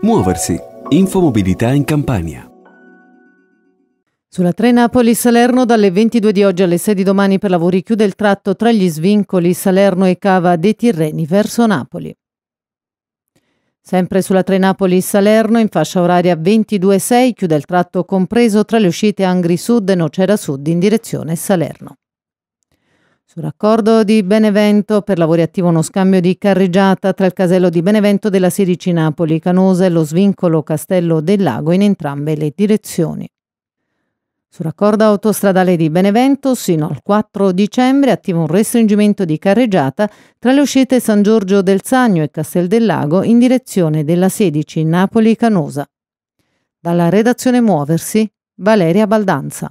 Muoversi. Infomobilità in Campania. Sulla 3 Napoli-Salerno dalle 22 di oggi alle 6 di domani per lavori chiude il tratto tra gli svincoli Salerno e Cava dei Tirreni verso Napoli. Sempre sulla Trenapoli salerno in fascia oraria 22.6 chiude il tratto compreso tra le uscite Angri Sud e Nocera Sud in direzione Salerno. Sul raccordo di Benevento, per lavori attivo uno scambio di carreggiata tra il casello di Benevento della 16 Napoli, Canosa e lo svincolo Castello del Lago in entrambe le direzioni. Sul raccordo autostradale di Benevento, sino al 4 dicembre, attivo un restringimento di carreggiata tra le uscite San Giorgio del Sagno e Castel del Lago in direzione della 16 Napoli-Canosa. Dalla redazione Muoversi, Valeria Baldanza.